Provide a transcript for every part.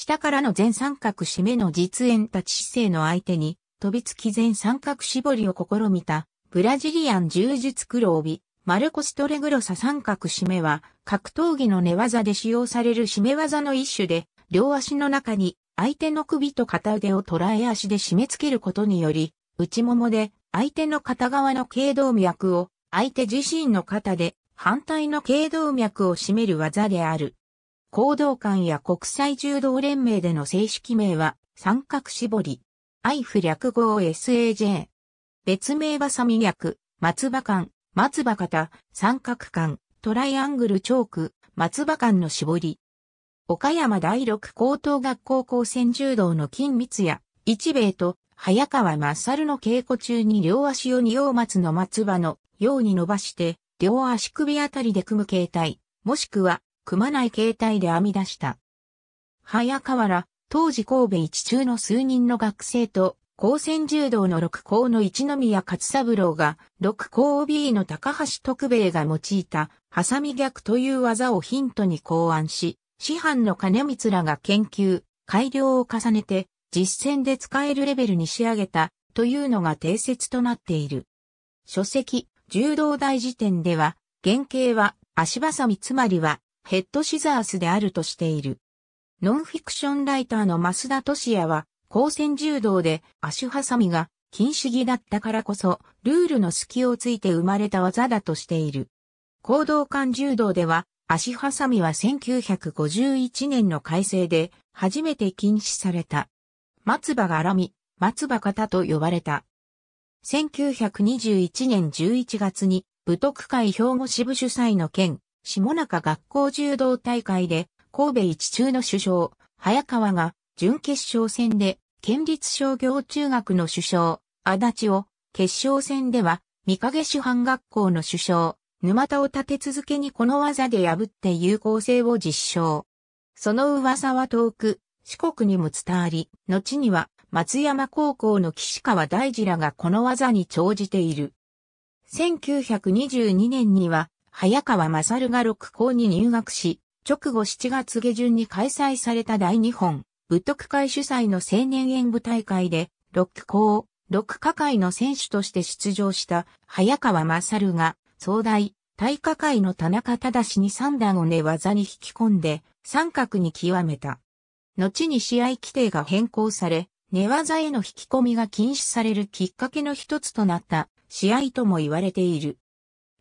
下からの全三角締めの実演立ち姿勢の相手に、飛びつき全三角絞りを試みた、ブラジリアン柔術黒帯、マルコストレグロサ三角締めは、格闘技の寝技で使用される締め技の一種で、両足の中に、相手の首と片腕を捉え足で締め付けることにより、内ももで、相手の片側の頸動脈を、相手自身の肩で、反対の頸動脈を締める技である。行動館や国際柔道連盟での正式名は、三角絞り。IF 略号 SAJ。別名はサミ略、松葉館、松葉型、三角館、トライアングルチョーク、松葉館の絞り。岡山第六高等学校高専柔道の金光や、一兵衛と、早川勝の稽古中に両足を二葉松の松葉のように伸ばして、両足首あたりで組む形態、もしくは組まない形態で編み出した。早川ら、当時神戸一中の数人の学生と、高専柔道の六校の一宮勝三郎が、六校 OB の高橋徳兵衛が用いた、ハサミ逆という技をヒントに考案し、師範の金光らが研究、改良を重ねて、実践で使えるレベルに仕上げた、というのが定説となっている。書籍、柔道大辞典では、原型は、足挟みつまりは、ヘッドシザースであるとしている。ノンフィクションライターの増田俊也は、高専柔道で足ハサミが禁止儀だったからこそ、ルールの隙をついて生まれた技だとしている。行動間柔道では、足ハサミは1951年の改正で、初めて禁止された。松葉がらみ、松葉方と呼ばれた。1921年11月に、武徳会兵庫支部主催の県、下中学校柔道大会で神戸一中の首相、早川が準決勝戦で県立商業中学の首相、足立を決勝戦では三影主犯学校の首相、沼田を立て続けにこの技で破って有効性を実証。その噂は遠く、四国にも伝わり、後には松山高校の岸川大二らがこの技に長じている。1922年には早川勝が六校に入学し、直後7月下旬に開催された大日本、武徳会主催の青年演舞大会で、六校、六課会の選手として出場した早川勝が、総大、大課会の田中正に三段を寝技に引き込んで、三角に極めた。後に試合規定が変更され、寝技への引き込みが禁止されるきっかけの一つとなった試合とも言われている。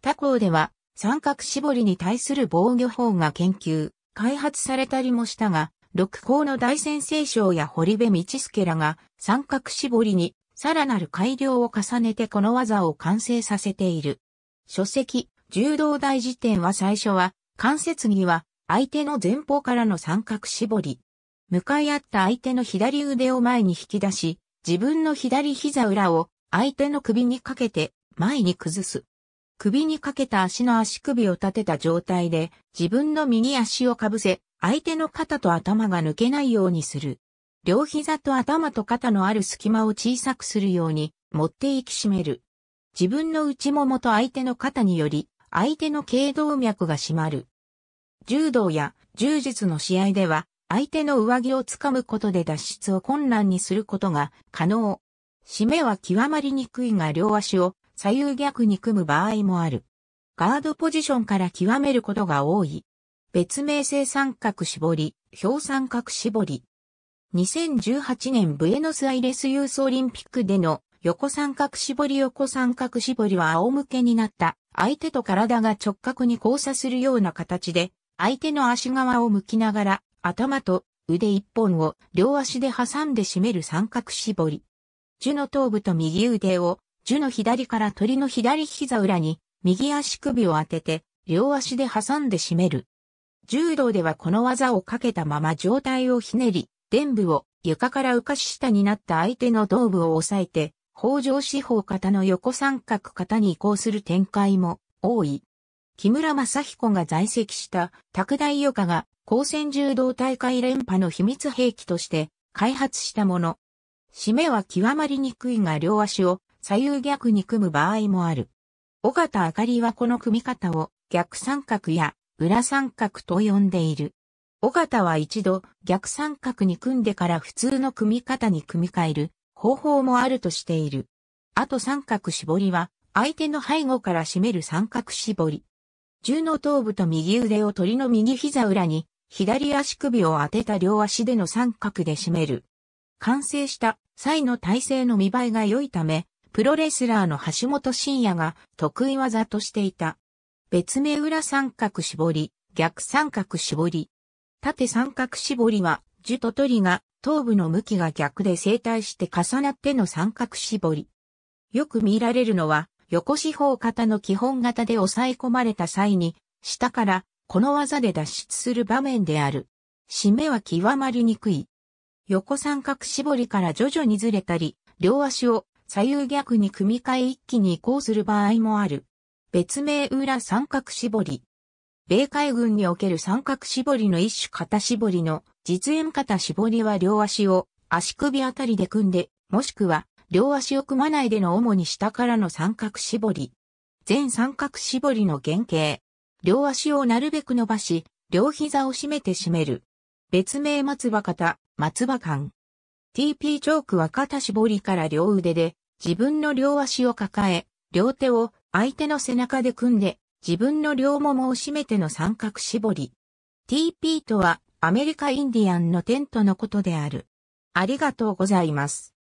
他校では三角絞りに対する防御法が研究、開発されたりもしたが、六甲の大先生賞や堀部道介らが三角絞りにさらなる改良を重ねてこの技を完成させている。書籍、柔道大辞典は最初は、関節技は相手の前方からの三角絞り。向かい合った相手の左腕を前に引き出し、自分の左膝裏を相手の首にかけて前に崩す。首にかけた足の足首を立てた状態で、自分の右足をかぶせ、相手の肩と頭が抜けないようにする。両膝と頭と肩のある隙間を小さくするように、持って行きしめる。自分の内ももと相手の肩により、相手の頸動脈が締まる。柔道や柔術の試合では、相手の上着をつかむことで脱出を困難にすることが可能。締めは極まりにくいが両足を左右逆に組む場合もある。ガードポジションから極めることが多い。別名正三角絞り、表三角絞り。2018年ブエノスアイレスユースオリンピックでの横三角絞り横三角絞りは仰向けになった相手と体が直角に交差するような形で相手の足側を向きながら頭と腕一本を両足で挟んで締める三角絞り。樹の頭部と右腕を樹の左から鳥の左膝裏に、右足首を当てて、両足で挟んで締める。柔道ではこの技をかけたまま上体をひねり、伝部を床から浮かし下になった相手の頭部を押さえて、北条四方型の横三角型に移行する展開も多い。木村正彦が在籍した拓大余家が高専柔道大会連覇の秘密兵器として開発したもの。締めは極まりにくいが両足を左右逆に組む場合もある。尾形あかりはこの組み方を逆三角や裏三角と呼んでいる。尾形は一度逆三角に組んでから普通の組み方に組み替える方法もあるとしている。あと三角絞りは相手の背後から締める三角絞り。銃の頭部と右腕を鳥の右膝裏に左足首を当てた両足での三角で締める。完成した際の体勢の見栄えが良いため、プロレスラーの橋本真也が得意技としていた。別名裏三角絞り、逆三角絞り。縦三角絞りは、樹と鳥が頭部の向きが逆で正対して重なっての三角絞り。よく見られるのは、横四方型の基本型で抑え込まれた際に、下からこの技で脱出する場面である。締めは極まりにくい。横三角絞りから徐々にずれたり、両足を左右逆に組み替え一気に移行する場合もある。別名裏三角絞り。米海軍における三角絞りの一種肩絞りの実演肩絞りは両足を足首あたりで組んで、もしくは両足を組まないでの主に下からの三角絞り。全三角絞りの原型。両足をなるべく伸ばし、両膝を締めて締める。別名松葉肩、松葉間。TP チョークは肩絞りから両腕で自分の両足を抱え、両手を相手の背中で組んで自分の両ももを締めての三角絞り。TP とはアメリカインディアンのテントのことである。ありがとうございます。